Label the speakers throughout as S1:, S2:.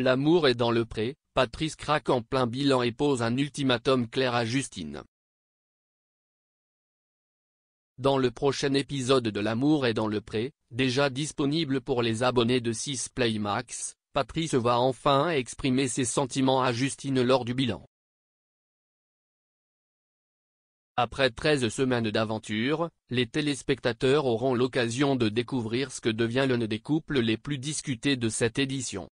S1: L'amour est dans le pré, Patrice craque en plein bilan et pose un ultimatum clair à Justine. Dans le prochain épisode de L'amour est dans le pré, déjà disponible pour les abonnés de 6 Playmax, Patrice va enfin exprimer ses sentiments à Justine lors du bilan. Après 13 semaines d'aventure, les téléspectateurs auront l'occasion de découvrir ce que devient l'un des couples les plus discutés de cette édition.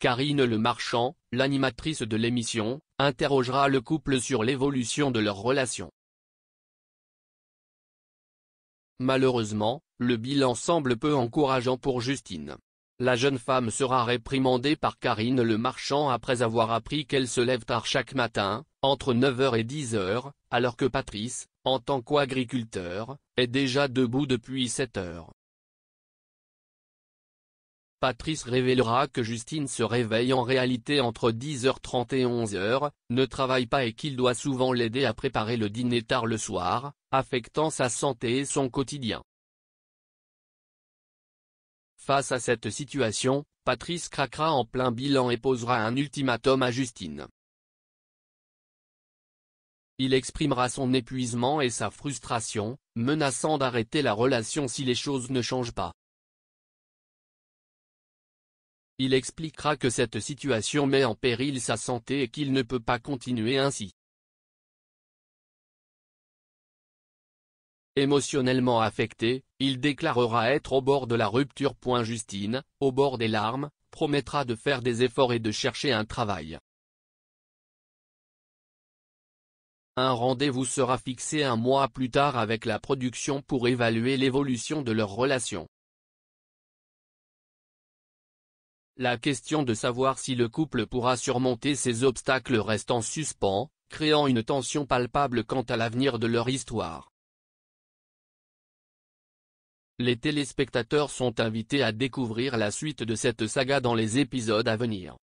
S1: Karine Le Marchand, l'animatrice de l'émission, interrogera le couple sur l'évolution de leur relation. Malheureusement, le bilan semble peu encourageant pour Justine. La jeune femme sera réprimandée par Karine Le Marchand après avoir appris qu'elle se lève tard chaque matin, entre 9h et 10h, alors que Patrice, en tant qu'agriculteur, est déjà debout depuis 7h. Patrice révélera que Justine se réveille en réalité entre 10h30 et 11h, ne travaille pas et qu'il doit souvent l'aider à préparer le dîner tard le soir, affectant sa santé et son quotidien. Face à cette situation, Patrice craquera en plein bilan et posera un ultimatum à Justine. Il exprimera son épuisement et sa frustration, menaçant d'arrêter la relation si les choses ne changent pas. Il expliquera que cette situation met en péril sa santé et qu'il ne peut pas continuer ainsi. Émotionnellement affecté, il déclarera être au bord de la rupture. Justine, au bord des larmes, promettra de faire des efforts et de chercher un travail. Un rendez-vous sera fixé un mois plus tard avec la production pour évaluer l'évolution de leur relation. La question de savoir si le couple pourra surmonter ces obstacles reste en suspens, créant une tension palpable quant à l'avenir de leur histoire. Les téléspectateurs sont invités à découvrir la suite de cette saga dans les épisodes à venir.